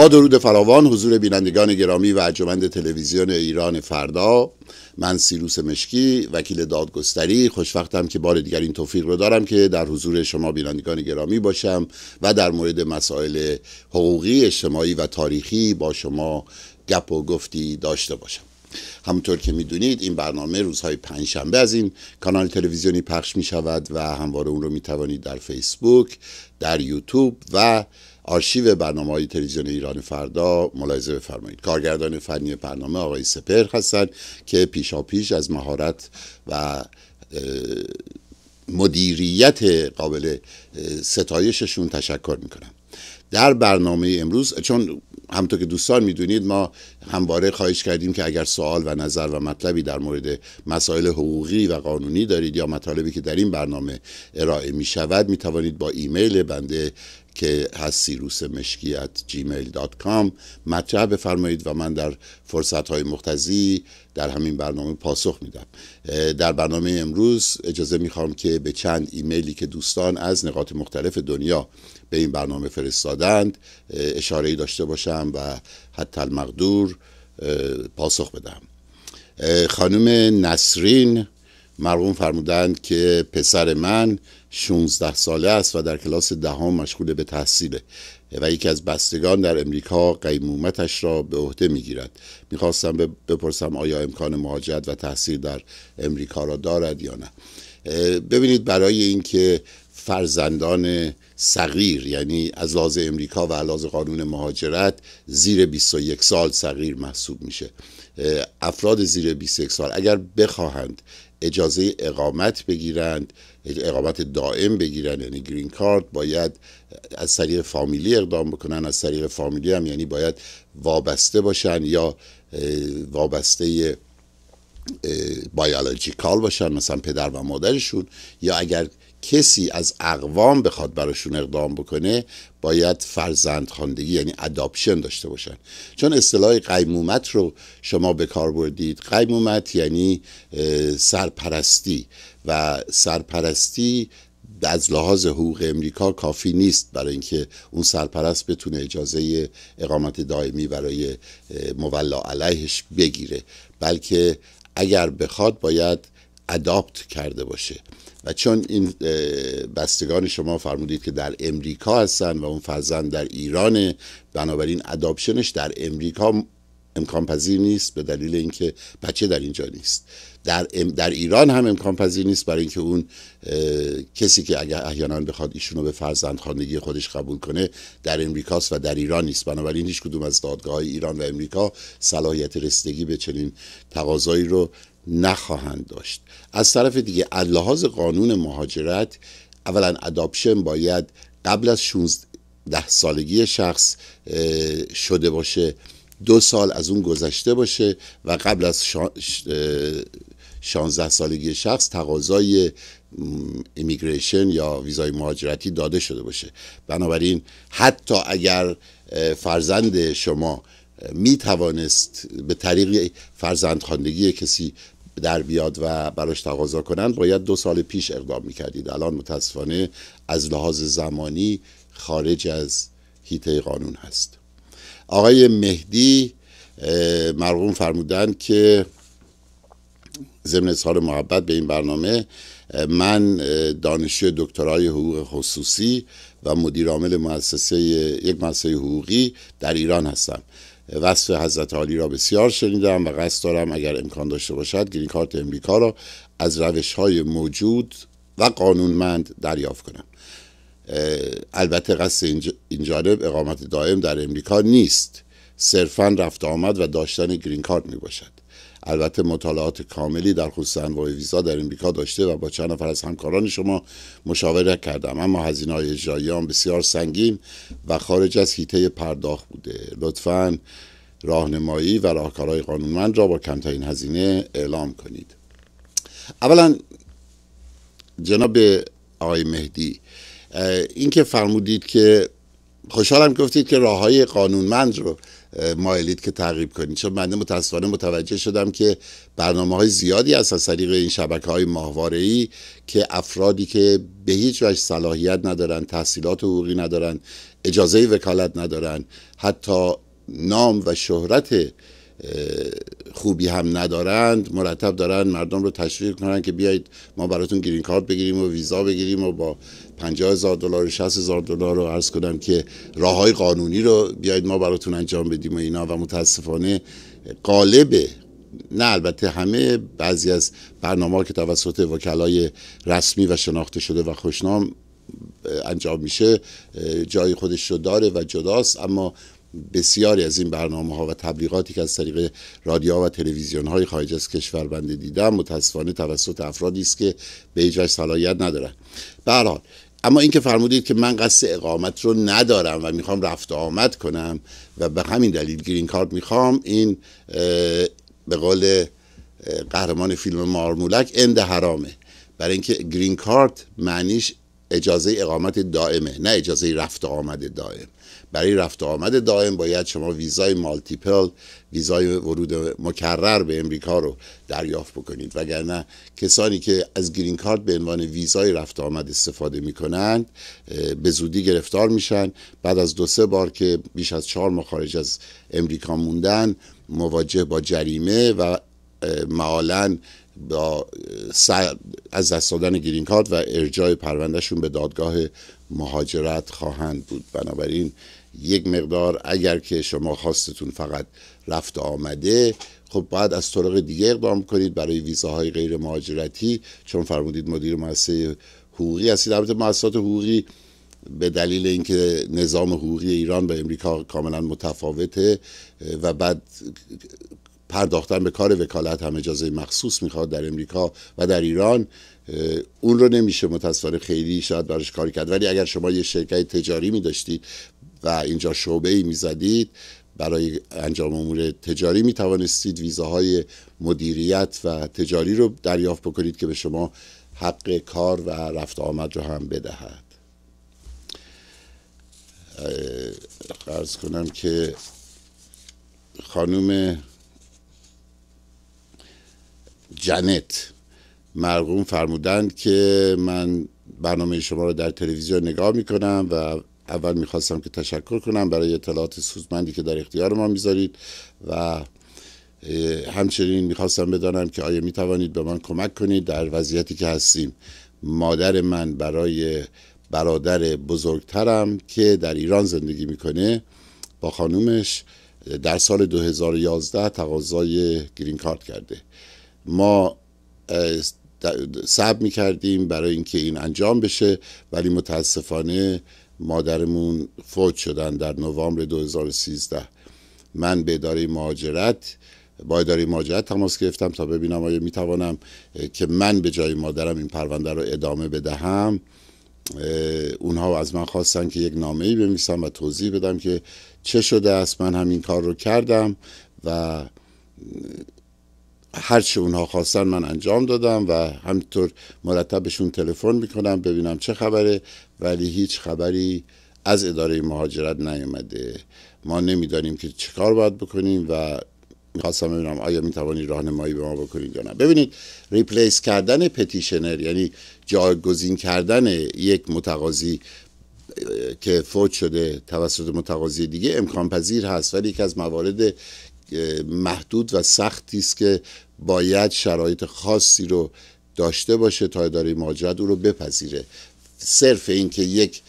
با درود فراوان حضور بینندگان گرامی و ارجمند تلویزیون ایران فردا من سیروس مشکی وکیل دادگستری خوشوقتم که بار دیگر این توفیق رو دارم که در حضور شما بینندگان گرامی باشم و در مورد مسائل حقوقی اجتماعی و تاریخی با شما گپ و گفتی داشته باشم همونطور که میدونید این برنامه روزهای پنجشنبه از این کانال تلویزیونی پخش می شود و همواره اون رو می توانید در فیسبوک در یوتیوب و آرشیو برنامه های تلویزیون ایران فردا ملاحظه بفرمایید کارگردان فنی برنامه آقای سپر هستند که پیشا پیش از مهارت و مدیریت قابل ستایششون تشکر میکنم در برنامه امروز چون همطور که دوستان میدونید ما همواره خواهش کردیم که اگر سوال و نظر و مطلبی در مورد مسائل حقوقی و قانونی دارید یا مطالبی که در این برنامه ارائه می شود می توانید با ایمیل بنده که هست سیروس مشکی دات کام مطرح بفرمایید و من در فرصت های مختزی در همین برنامه پاسخ میدم در برنامه امروز اجازه میخوام که به چند ایمیلی که دوستان از نقاط مختلف دنیا به این برنامه فرستادند اشاره داشته باشم و حتی المقدور پاسخ بدم خانم نسرین مرغوم فرمودند که پسر من 16 ساله است و در کلاس دهم مشغول به تحصیله و یکی از بستگان در امریکا قیمومتش را به عهده میگیرد میخواستم بپرسم آیا امکان مهاجرت و تحصیل در امریکا را دارد یا نه ببینید برای اینکه فرزندان صغیر یعنی از لحاظ امریکا و لحاظ قانون مهاجرت زیر 21 سال صغیر محسوب میشه افراد زیر 21 سال اگر بخواهند اجازه اقامت بگیرند اقامت دائم بگیرن یعنی گرین کارت باید از طریق فامیلی اقدام بکنن از طریق فامیلی هم یعنی باید وابسته باشن یا وابسته بایالاجیکال باشن مثلا پدر و مادرشون یا اگر کسی از اقوام بخواد براشون اقدام بکنه باید فرزند خاندگی یعنی اداپشن داشته باشن چون اصطلاح قیمومت رو شما به کار بردید قیمومت یعنی سرپرستی و سرپرستی از لحاظ حقوق امریکا کافی نیست برای اینکه اون سرپرست بتونه اجازه اقامت دائمی برای مولا علیهش بگیره بلکه اگر بخواد باید اداپت کرده باشه و چون این بستگان شما فرمودید که در امریکا هستن و اون فرزند در ایران بنابراین اداپشنش در امریکا امکان پذیر نیست به دلیل اینکه بچه در اینجا نیست در, در ایران هم امکان پذیر نیست برای اینکه اون کسی که اگر احیانا بخواد رو به فرزند خانگی خودش قبول کنه در امریکاست و در ایران نیست بنابراین هیچ کدوم از دادگاه های ایران و امریکا صلاحیت رسیدگی به چنین تقاضایی رو نخواهند داشت از طرف دیگه لحاظ قانون مهاجرت اولا اداپشن باید قبل از 16 سالگی شخص شده باشه دو سال از اون گذشته باشه و قبل از 16 سالگی شخص تقاضای ایمیگریشن یا ویزای مهاجرتی داده شده باشه بنابراین حتی اگر فرزند شما می توانست به طریق فرزندخواندگی کسی در بیاد و براش تقاضا کنند باید دو سال پیش اقدام میکردید الان متاسفانه از لحاظ زمانی خارج از هیته قانون هست آقای مهدی مرغوم فرمودند که ضمن اظهار محبت به این برنامه من دانشجو دکترای حقوق خصوصی و مدیر عامل مؤسسه یک مؤسسه حقوقی در ایران هستم وصف حضرت عالی را بسیار شنیدم و قصد دارم اگر امکان داشته باشد گرین کارت امریکا را از روش های موجود و قانونمند دریافت کنم البته قصد این جانب اقامت دائم در امریکا نیست صرفا رفت آمد و داشتن گرین کارت می باشد البته مطالعات کاملی در خصوص انواع ویزا در امریکا داشته و با چند نفر از همکاران شما مشاوره کردم اما هزینه های اجرایی بسیار سنگین و خارج از حیطه پرداخت بوده لطفا راهنمایی و راهکارهای قانونمند را با کمترین هزینه اعلام کنید اولا جناب آقای مهدی اینکه فرمودید که خوشحالم گفتید که راه های قانونمند رو مایلید که تعقیب کنید چون من متاسفانه متوجه شدم که برنامه های زیادی هست از طریق این شبکه های ماهواره ای که افرادی که به هیچ وجه صلاحیت ندارن تحصیلات حقوقی ندارن اجازه وکالت ندارن حتی نام و شهرت خوبی هم ندارند مرتب دارن مردم رو تشویق کنن که بیایید ما براتون گرین کارت بگیریم و ویزا بگیریم و با 50 هزار دلار 60 هزار دلار رو عرض کنم که راه های قانونی رو بیایید ما براتون انجام بدیم و اینا و متاسفانه قالبه، نه البته همه بعضی از برنامه که توسط وکلای رسمی و شناخته شده و خوشنام انجام میشه جای خودش رو داره و جداست اما بسیاری از این برنامه ها و تبلیغاتی که از طریق رادیو و تلویزیون های خارج از کشور بنده دیدم متاسفانه توسط افرادی است که به هیچ صلاحیت ندارن به حال اما اینکه فرمودید که من قصد اقامت رو ندارم و میخوام رفت آمد کنم و به همین دلیل گرین کارت میخوام این به قول قهرمان فیلم مارمولک اند حرامه برای اینکه گرین کارت معنیش اجازه اقامت دائمه نه اجازه رفت آمد دائم برای رفت آمد دائم باید شما ویزای مالتیپل ویزای ورود مکرر به امریکا رو دریافت بکنید وگرنه کسانی که از گرین کارت به عنوان ویزای رفت آمد استفاده میکنند به زودی گرفتار میشن بعد از دو سه بار که بیش از چهار ماه خارج از امریکا موندن مواجه با جریمه و معالن با از دست دادن گرین کارت و ارجاع پروندهشون به دادگاه مهاجرت خواهند بود بنابراین یک مقدار اگر که شما خواستتون فقط رفت آمده خب باید از طرق دیگه اقدام کنید برای ویزاهای غیر مهاجرتی چون فرمودید مدیر مؤسسه حقوقی هستید البته مؤسسات حقوقی به دلیل اینکه نظام حقوقی ایران به امریکا کاملا متفاوته و بعد پرداختن به کار وکالت هم اجازه مخصوص میخواد در امریکا و در ایران اون رو نمیشه متاسفانه خیلی شاید براش کاری کرد ولی اگر شما یه شرکت تجاری میداشتید و اینجا شعبه ای می برای انجام امور تجاری می توانستید ویزاهای مدیریت و تجاری رو دریافت بکنید که به شما حق کار و رفت آمد رو هم بدهد ارز کنم که خانم جنت مرقوم فرمودند که من برنامه شما رو در تلویزیون نگاه میکنم و اول میخواستم که تشکر کنم برای اطلاعات سوزمندی که در اختیار ما میذارید و همچنین میخواستم بدانم که آیا میتوانید به من کمک کنید در وضعیتی که هستیم مادر من برای برادر بزرگترم که در ایران زندگی میکنه با خانومش در سال 2011 تقاضای گرین کارت کرده ما سب می کردیم برای اینکه این انجام بشه ولی متاسفانه مادرمون فوت شدن در نوامبر 2013 من به اداره مهاجرت با اداره مهاجرت تماس گرفتم تا ببینم آیا می توانم که من به جای مادرم این پرونده رو ادامه بدهم اونها از من خواستن که یک نامه ای بنویسم و توضیح بدم که چه شده است من همین کار رو کردم و چه اونها خواستن من انجام دادم و همینطور مرتبشون تلفن میکنم ببینم چه خبره ولی هیچ خبری از اداره مهاجرت نیومده ما نمیدانیم که چه کار باید بکنیم و میخواستم ببینم آیا میتوانی راهنمایی به ما بکنید یا نه ببینید ریپلیس کردن پتیشنر یعنی جایگزین کردن یک متقاضی که فوت شده توسط متقاضی دیگه امکان پذیر هست ولی یکی از موارد محدود و سختی است که باید شرایط خاصی رو داشته باشه تا اداره مهاجرت او رو بپذیره صرف اینکه یک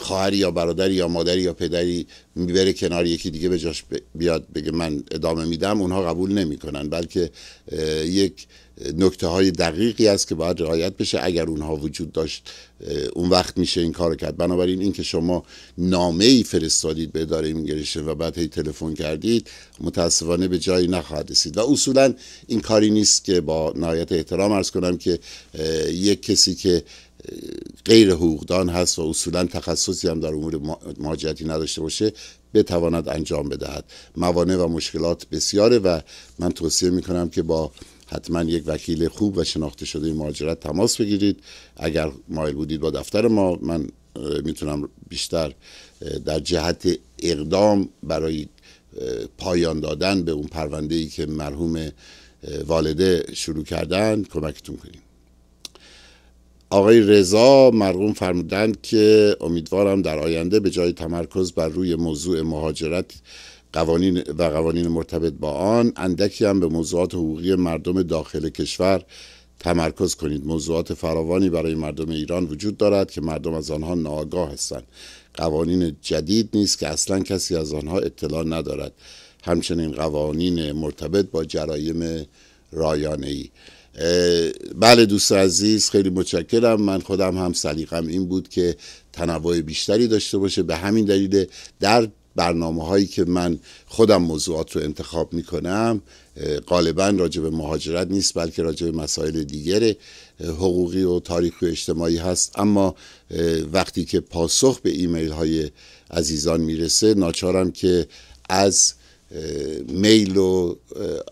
خواهری یا برادری یا مادری یا پدری میبره کنار یکی دیگه به جاش بیاد بگه من ادامه میدم اونها قبول نمیکنن بلکه یک نکته های دقیقی است که باید رعایت بشه اگر اونها وجود داشت اون وقت میشه این کار کرد بنابراین اینکه شما نامه ای فرستادید به اداره ایمیگریشن و بعد هی تلفن کردید متاسفانه به جایی نخواهد رسید و اصولا این کاری نیست که با نهایت احترام ارز کنم که یک کسی که غیر حقوقدان هست و اصولا تخصصی هم در امور مهاجرتی نداشته باشه بتواند انجام بدهد موانع و مشکلات بسیاره و من توصیه میکنم که با حتما یک وکیل خوب و شناخته شده مهاجرت تماس بگیرید اگر مایل بودید با دفتر ما من میتونم بیشتر در جهت اقدام برای پایان دادن به اون پرونده ای که مرحوم والده شروع کردن کمکتون کنیم آقای رضا مرغوم فرمودند که امیدوارم در آینده به جای تمرکز بر روی موضوع مهاجرت قوانین و قوانین مرتبط با آن اندکی هم به موضوعات حقوقی مردم داخل کشور تمرکز کنید موضوعات فراوانی برای مردم ایران وجود دارد که مردم از آنها ناآگاه هستند قوانین جدید نیست که اصلا کسی از آنها اطلاع ندارد همچنین قوانین مرتبط با جرایم رایانه ای بله دوست عزیز خیلی متشکرم من خودم هم سلیقم این بود که تنوع بیشتری داشته باشه به همین دلیل در برنامه هایی که من خودم موضوعات رو انتخاب می کنم غالبا راجع به مهاجرت نیست بلکه راجع به مسائل دیگر حقوقی و تاریخی و اجتماعی هست اما وقتی که پاسخ به ایمیل های عزیزان میرسه ناچارم که از میل و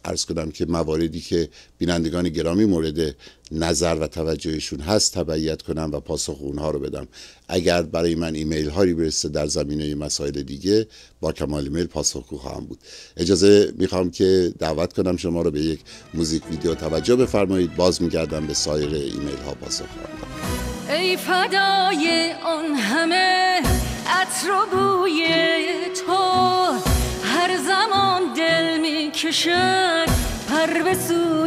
ارز کنم که مواردی که بینندگان گرامی مورد نظر و توجهشون هست تبعیت کنم و پاسخ اونها رو بدم اگر برای من ایمیل هایی برسه در زمینه مسائل دیگه با کمال میل پاسخگو خواهم بود اجازه میخوام که دعوت کنم شما رو به یک موزیک ویدیو توجه بفرمایید باز میگردم به سایر ایمیل ها پاسخ خواهم ای فدای اون همه کشد پر به تو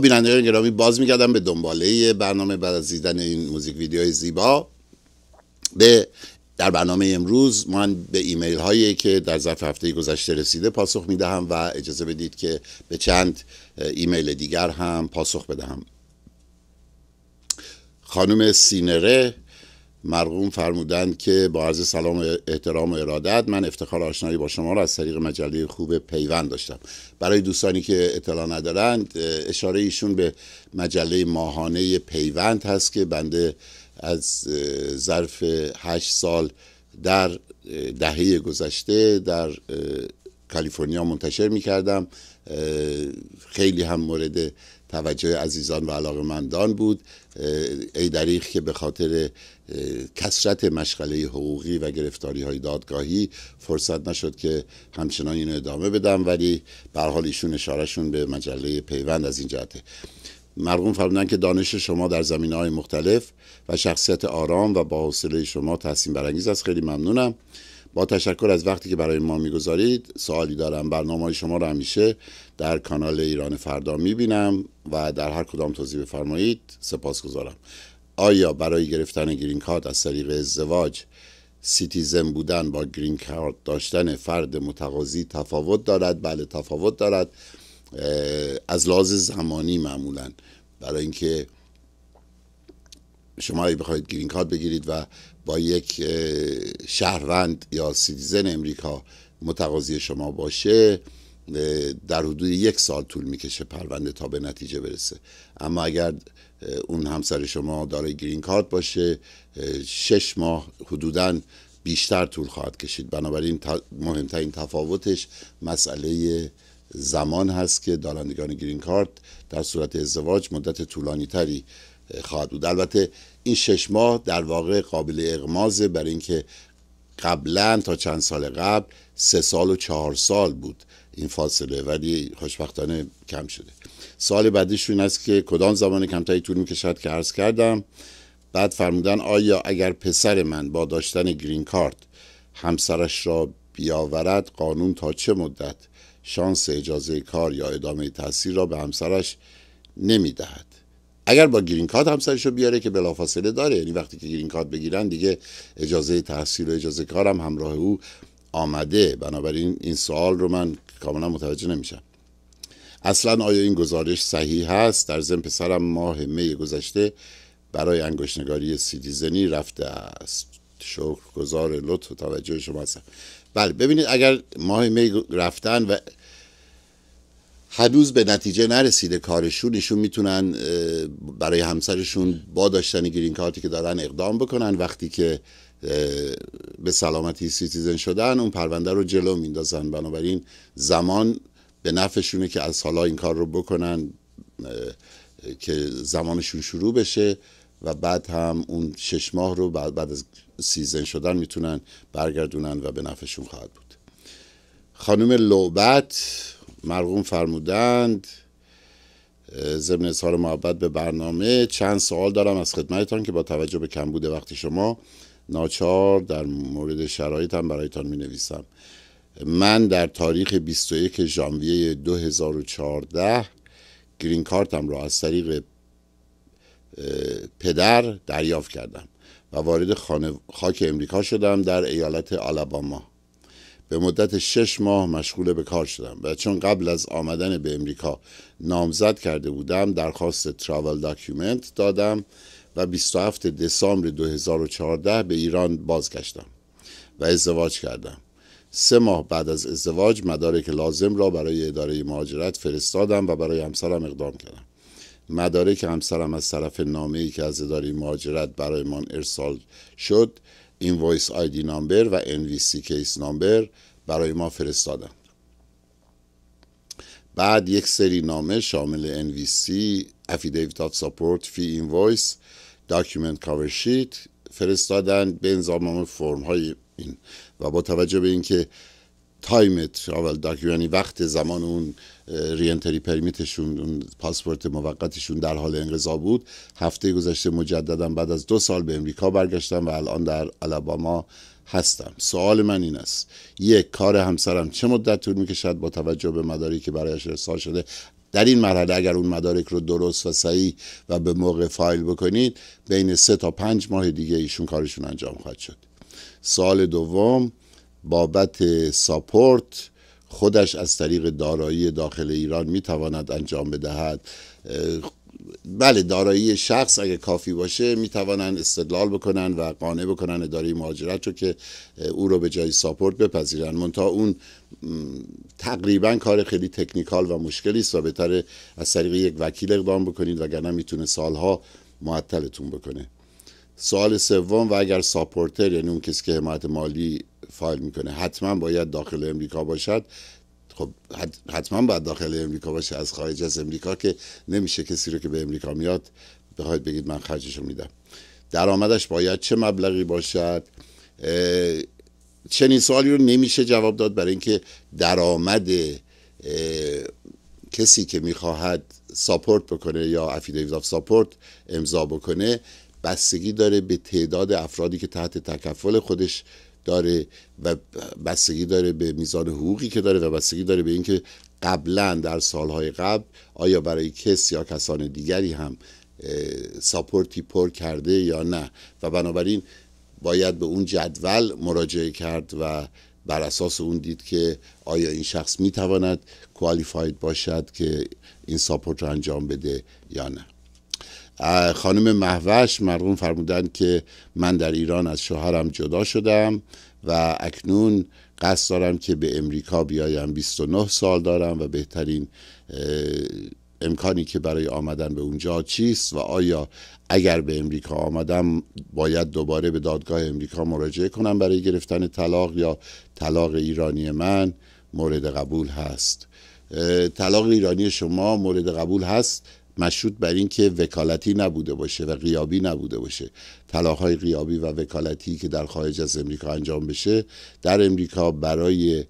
بینندگان گرامی باز میگردم به دنباله برنامه بعد از دیدن این موزیک ویدیوهای زیبا به در برنامه امروز من به ایمیل هایی که در ظرف هفته گذشته رسیده پاسخ میدهم و اجازه بدید که به چند ایمیل دیگر هم پاسخ بدهم خانم سینره مرغوم فرمودند که با عرض سلام و احترام و ارادت من افتخار آشنایی با شما را از طریق مجله خوب پیوند داشتم برای دوستانی که اطلاع ندارند اشاره ایشون به مجله ماهانه پیوند هست که بنده از ظرف هشت سال در دهه گذشته در کالیفرنیا منتشر می کردم خیلی هم مورد توجه عزیزان و مندان بود ای دریخ که به خاطر کسرت مشغله حقوقی و گرفتاری های دادگاهی فرصت نشد که همچنان اینو ادامه بدم ولی به حال ایشون اشارهشون به مجله پیوند از این جهته مرغوم فرمودن که دانش شما در زمینه های مختلف و شخصیت آرام و با حوصله شما تحسین برانگیز است خیلی ممنونم با تشکر از وقتی که برای ما میگذارید سوالی دارم برنامه شما رو همیشه در کانال ایران فردا میبینم و در هر کدام توضیح بفرمایید گذارم. آیا برای گرفتن گرین کارت از طریق ازدواج سیتیزن بودن با گرین کارت داشتن فرد متقاضی تفاوت دارد بله تفاوت دارد از لحاظ زمانی معمولا برای اینکه شما اگه بخواید گرین کارت بگیرید و با یک شهروند یا سیتیزن امریکا متقاضی شما باشه در حدود یک سال طول میکشه پرونده تا به نتیجه برسه اما اگر اون همسر شما داره گرین کارت باشه شش ماه حدودا بیشتر طول خواهد کشید بنابراین مهمترین تفاوتش مسئله زمان هست که دارندگان گرین کارت در صورت ازدواج مدت طولانی تری خواهد بود البته این شش ماه در واقع قابل اغمازه برای اینکه قبلا تا چند سال قبل سه سال و چهار سال بود این فاصله ولی خوشبختانه کم شده سال بعدیش این است که کدام زمان کمتری طول میکشد که عرض کردم بعد فرمودن آیا اگر پسر من با داشتن گرین کارت همسرش را بیاورد قانون تا چه مدت شانس اجازه کار یا ادامه تاثیر را به همسرش نمیدهد اگر با گرین کارت همسرش رو بیاره که بلافاصله داره یعنی وقتی که گرین کارت بگیرن دیگه اجازه تحصیل و اجازه کارم همراه او آمده بنابراین این سوال رو من کاملا متوجه نمیشم اصلا آیا این گزارش صحیح هست در ضمن پسرم ماه می گذشته برای انگشتنگاری سیتیزنی رفته است گزار لطف و توجه شما هستم بله ببینید اگر ماه می رفتن و هنوز به نتیجه نرسیده کارشون ایشون میتونن برای همسرشون با داشتن گرین کارتی که دارن اقدام بکنن وقتی که به سلامتی سیتیزن شدن اون پرونده رو جلو میندازن بنابراین زمان به نفعشونه که از حالا این کار رو بکنن که زمانشون شروع بشه و بعد هم اون شش ماه رو بعد, از سیزن شدن میتونن برگردونن و به نفعشون خواهد بود خانم لوبت مرغوم فرمودند ضمن اظهار محبت به برنامه چند سوال دارم از خدمتتان که با توجه به کمبود وقت شما ناچار در مورد شرایطم برایتان می نویسم من در تاریخ 21 ژانویه 2014 گرین کارتم را از طریق پدر دریافت کردم و وارد خاک امریکا شدم در ایالت آلاباما به مدت شش ماه مشغول به کار شدم و چون قبل از آمدن به امریکا نامزد کرده بودم درخواست تراول داکیومنت دادم و 27 دسامبر 2014 به ایران بازگشتم و ازدواج کردم سه ماه بعد از ازدواج مدارک لازم را برای اداره مهاجرت فرستادم و برای همسرم اقدام کردم مدارک همسرم از طرف نامه ای که از اداره مهاجرت برایمان ارسال شد وایس آیدی نامبر و سی کیس نامبر برای ما فرستادند بعد یک سری نامه شامل NVC, Affidavit ساپورت فی این Invoice داکیومنت کاور شیت فرستادن به انظامام فرم های این و با توجه به اینکه تایم ترافل داکیومنت یعنی وقت زمان اون رینتری پرمیتشون اون پاسپورت موقتشون در حال انقضا بود هفته گذشته مجددا بعد از دو سال به امریکا برگشتم و الان در الاباما هستم سوال من این است یک کار همسرم چه مدت طول میکشد با توجه به مداری که برایش ارسال شده در این مرحله اگر اون مدارک رو درست و صحیح و به موقع فایل بکنید بین سه تا پنج ماه دیگه ایشون کارشون انجام خواهد شد سال دوم بابت ساپورت خودش از طریق دارایی داخل ایران میتواند انجام بدهد بله دارایی شخص اگه کافی باشه توانند استدلال بکنن و قانع بکنن اداره مهاجرت رو که او رو به جای ساپورت بپذیرن منتها اون تقریبا کار خیلی تکنیکال و مشکلی است و بهتر از طریق یک وکیل اقدام بکنید وگرنه میتونه سالها معطلتون بکنه سوال سوم و اگر ساپورتر یعنی اون کسی که حمایت مالی فایل میکنه حتما باید داخل امریکا باشد خب حتما باید داخل امریکا باشه از خارج از امریکا که نمیشه کسی رو که به امریکا میاد بخواید بگید من خرجش رو میدم درآمدش باید چه مبلغی باشد چنین سوالی رو نمیشه جواب داد برای اینکه درآمد کسی که میخواهد ساپورت بکنه یا افیدویت آف ساپورت امضا بکنه بستگی داره به تعداد افرادی که تحت تکفل خودش داره و بستگی داره به میزان حقوقی که داره و بستگی داره به اینکه قبلا در سالهای قبل آیا برای کس یا کسان دیگری هم ساپورتی پر کرده یا نه و بنابراین باید به اون جدول مراجعه کرد و بر اساس اون دید که آیا این شخص می تواند کوالیفاید باشد که این ساپورت رو انجام بده یا نه خانم محوش مرحوم فرمودن که من در ایران از شوهرم جدا شدم و اکنون قصد دارم که به امریکا بیایم 29 سال دارم و بهترین امکانی که برای آمدن به اونجا چیست و آیا اگر به امریکا آمدم باید دوباره به دادگاه امریکا مراجعه کنم برای گرفتن طلاق یا طلاق ایرانی من مورد قبول هست طلاق ایرانی شما مورد قبول هست مشروط بر این که وکالتی نبوده باشه و غیابی نبوده باشه های غیابی و وکالتی که در خارج از امریکا انجام بشه در امریکا برای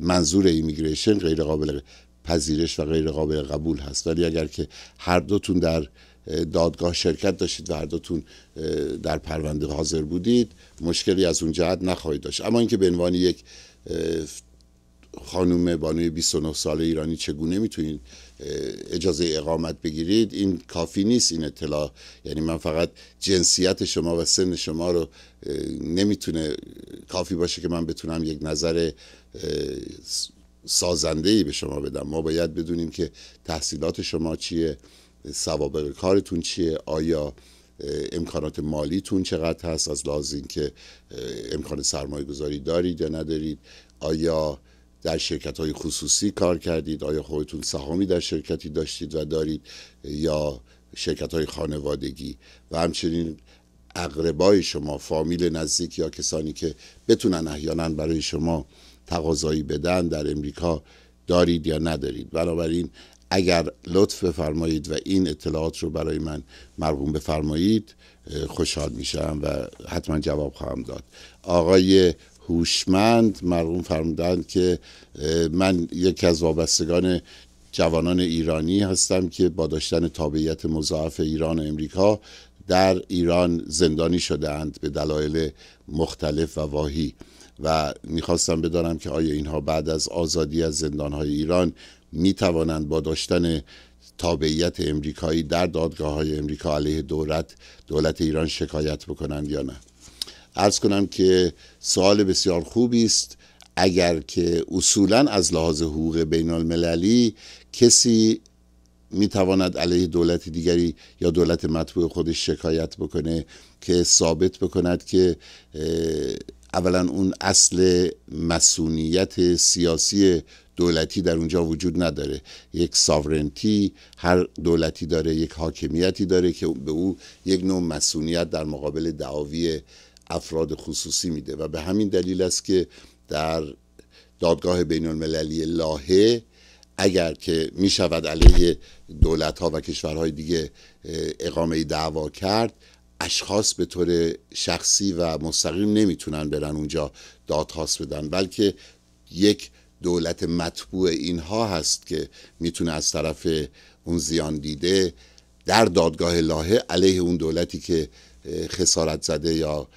منظور ایمیگریشن غیر قابل پذیرش و غیر قابل قبول هست ولی اگر که هر دوتون در دادگاه شرکت داشتید و هر دوتون در پرونده حاضر بودید مشکلی از اون جهت نخواهید داشت اما اینکه به عنوان یک خانم بانوی 29 ساله ایرانی چگونه میتونید اجازه اقامت بگیرید این کافی نیست این اطلاع یعنی من فقط جنسیت شما و سن شما رو نمیتونه کافی باشه که من بتونم یک نظر سازنده ای به شما بدم ما باید بدونیم که تحصیلات شما چیه سوابق کارتون چیه آیا امکانات مالیتون چقدر هست از لحاظ اینکه امکان سرمایه گذاری دارید یا ندارید آیا در شرکت های خصوصی کار کردید آیا خودتون سهامی در شرکتی داشتید و دارید یا شرکت های خانوادگی و همچنین اقربای شما فامیل نزدیک یا کسانی که بتونن احیانا برای شما تقاضایی بدن در امریکا دارید یا ندارید بنابراین اگر لطف بفرمایید و این اطلاعات رو برای من مرغوم بفرمایید خوشحال میشم و حتما جواب خواهم داد آقای هوشمند مرغوم فرمودند که من یکی از وابستگان جوانان ایرانی هستم که با داشتن تابعیت مضاعف ایران و امریکا در ایران زندانی شدهاند به دلایل مختلف و واهی و میخواستم بدانم که آیا اینها بعد از آزادی از زندانهای ایران میتوانند با داشتن تابعیت امریکایی در دادگاه های امریکا علیه دولت دولت ایران شکایت بکنند یا نه ارز کنم که سوال بسیار خوبی است اگر که اصولا از لحاظ حقوق بین المللی کسی میتواند علیه دولت دیگری یا دولت مطبوع خودش شکایت بکنه که ثابت بکند که اولا اون اصل مسئولیت سیاسی دولتی در اونجا وجود نداره یک ساورنتی هر دولتی داره یک حاکمیتی داره که به او یک نوع مسئولیت در مقابل دعاوی افراد خصوصی میده و به همین دلیل است که در دادگاه بین المللی لاهه اگر که می شود علیه دولت ها و کشورهای دیگه اقامه دعوا کرد اشخاص به طور شخصی و مستقیم نمیتونن برن اونجا دادخواست بدن بلکه یک دولت مطبوع اینها هست که میتونه از طرف اون زیان دیده در دادگاه لاهه علیه اون دولتی که خسارت زده یا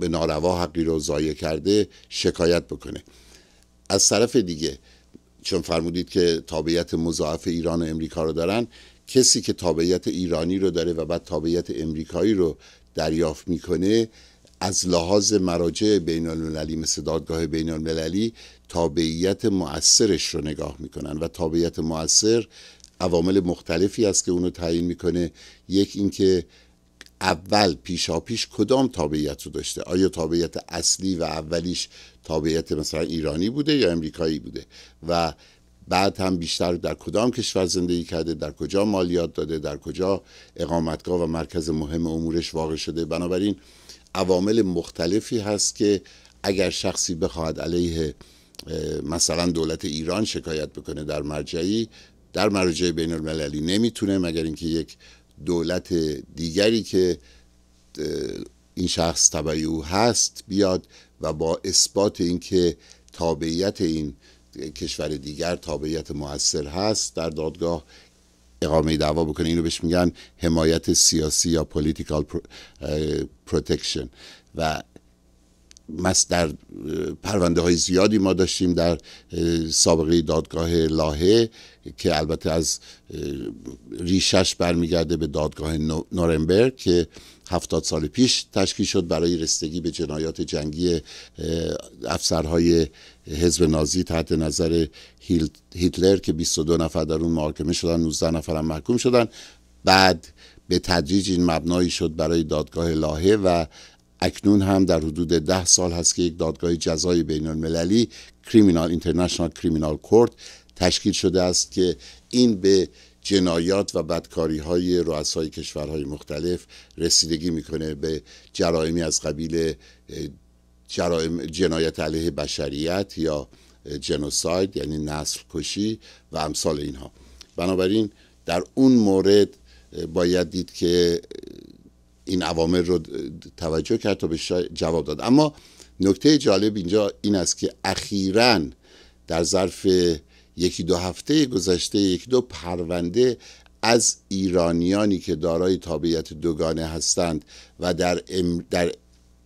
به ناروا حقی رو ضایع کرده شکایت بکنه از طرف دیگه چون فرمودید که تابعیت مضاعف ایران و امریکا رو دارن کسی که تابعیت ایرانی رو داره و بعد تابعیت امریکایی رو دریافت میکنه از لحاظ مراجع بین مثل دادگاه بین المللی تابعیت مؤثرش رو نگاه میکنن و تابعیت مؤثر عوامل مختلفی است که اونو تعیین میکنه یک اینکه اول پیشا پیش کدام تابعیت رو داشته آیا تابعیت اصلی و اولیش تابعیت مثلا ایرانی بوده یا امریکایی بوده و بعد هم بیشتر در کدام کشور زندگی کرده در کجا مالیات داده در کجا اقامتگاه و مرکز مهم امورش واقع شده بنابراین عوامل مختلفی هست که اگر شخصی بخواهد علیه مثلا دولت ایران شکایت بکنه در مرجعی در مرجع بین المللی نمیتونه مگر اینکه یک دولت دیگری که این شخص تبعی او هست بیاد و با اثبات اینکه تابعیت این کشور دیگر تابعیت موثر هست در دادگاه اقامه دعوا بکنه اینو بهش میگن حمایت سیاسی یا پولیتیکال پروتکشن و مس در پرونده های زیادی ما داشتیم در سابقه دادگاه لاهه که البته از ریشش برمیگرده به دادگاه نورنبرگ که هفتاد سال پیش تشکیل شد برای رستگی به جنایات جنگی افسرهای حزب نازی تحت نظر هیتلر که 22 نفر در اون محاکمه شدن 19 هم محکوم شدن بعد به تدریج این مبنایی شد برای دادگاه لاهه و اکنون هم در حدود ده سال هست که یک دادگاه جزای بین المللی کریمینال اینترنشنال کریمینال کورت تشکیل شده است که این به جنایات و بدکاری های رؤسای کشورهای مختلف رسیدگی میکنه به جرائمی از قبیل جرائم جنایت علیه بشریت یا جنوساید یعنی نسل کشی و امثال اینها بنابراین در اون مورد باید دید که این عوامل رو توجه کرد تا به جواب داد اما نکته جالب اینجا این است که اخیرا در ظرف یکی دو هفته گذشته یکی دو پرونده از ایرانیانی که دارای تابعیت دوگانه هستند و در, در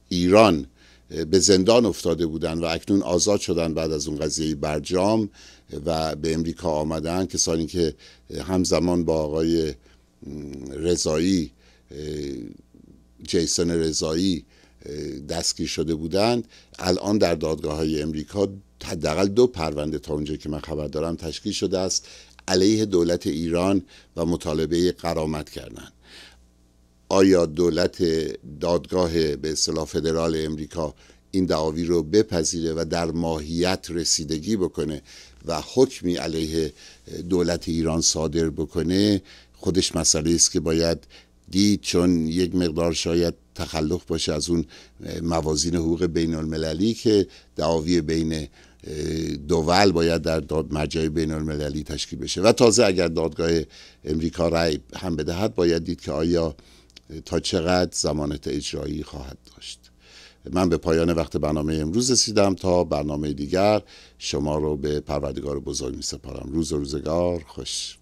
ایران به زندان افتاده بودند و اکنون آزاد شدند بعد از اون قضیه برجام و به امریکا آمدن کسانی که همزمان با آقای رضایی جیسون رضایی دستگیر شده بودند الان در دادگاه های امریکا حداقل دو پرونده تا اونجا که من خبر دارم تشکیل شده است علیه دولت ایران و مطالبه قرامت کردن آیا دولت دادگاه به اصطلاح فدرال امریکا این دعاوی رو بپذیره و در ماهیت رسیدگی بکنه و حکمی علیه دولت ایران صادر بکنه خودش مسئله است که باید دید چون یک مقدار شاید تخلف باشه از اون موازین حقوق بین المللی که دعاوی بین دول باید در داد مجای بین المللی تشکیل بشه و تازه اگر دادگاه امریکا رأی هم بدهد باید دید که آیا تا چقدر زمانت اجرایی خواهد داشت من به پایان وقت برنامه امروز رسیدم تا برنامه دیگر شما رو به پروردگار بزرگ می سپارم روز و روزگار خوش